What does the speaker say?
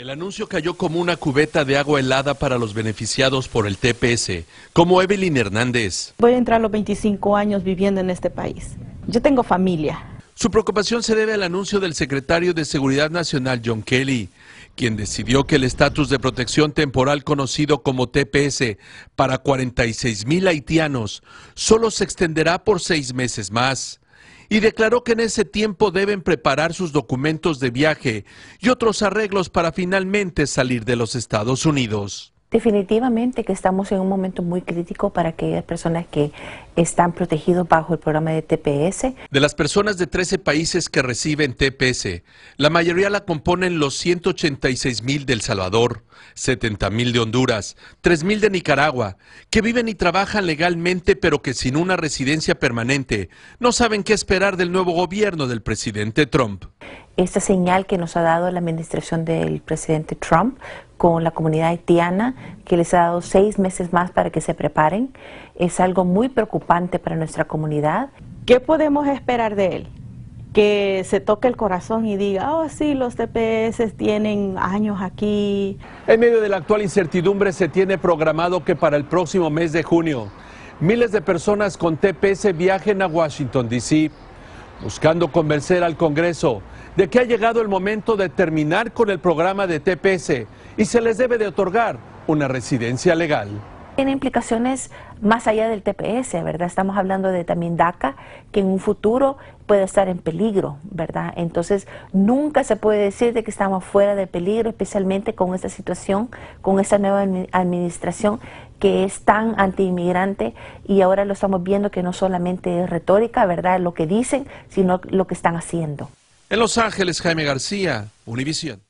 El anuncio cayó como una cubeta de agua helada para los beneficiados por el TPS, como Evelyn Hernández. Voy a entrar a los 25 años viviendo en este país. Yo tengo familia. Su preocupación se debe al anuncio del secretario de Seguridad Nacional, John Kelly, quien decidió que el estatus de protección temporal conocido como TPS para 46 mil haitianos solo se extenderá por seis meses más y declaró que en ese tiempo deben preparar sus documentos de viaje y otros arreglos para finalmente salir de los Estados Unidos. Definitivamente que estamos en un momento muy crítico para aquellas personas que están protegidos bajo el programa de TPS. De las personas de 13 países que reciben TPS, la mayoría la componen los 186 mil del Salvador, 70 mil de Honduras, 3 mil de Nicaragua, que viven y trabajan legalmente pero que sin una residencia permanente no saben qué esperar del nuevo gobierno del presidente Trump esta señal que nos ha dado la administración del presidente Trump con la comunidad haitiana, que les ha dado seis meses más para que se preparen, es algo muy preocupante para nuestra comunidad. ¿Qué podemos esperar de él? que se toque el corazón y diga, oh sí, los TPS tienen años aquí. En medio de la actual incertidumbre se tiene programado que para el próximo mes de junio miles de personas con TPS viajen a Washington, D.C buscando convencer al Congreso de que ha llegado el momento de terminar con el programa de TPS y se les debe de otorgar una residencia legal. Tiene implicaciones más allá del TPS, ¿verdad? Estamos hablando de también DACA, que en un futuro puede estar en peligro, ¿verdad? Entonces, nunca se puede decir de que estamos fuera de peligro, especialmente con esta situación, con esta nueva administración que es tan antiinmigrante y ahora lo estamos viendo que no solamente es retórica, ¿verdad? Lo que dicen, sino lo que están haciendo. En Los Ángeles, Jaime García, Univision.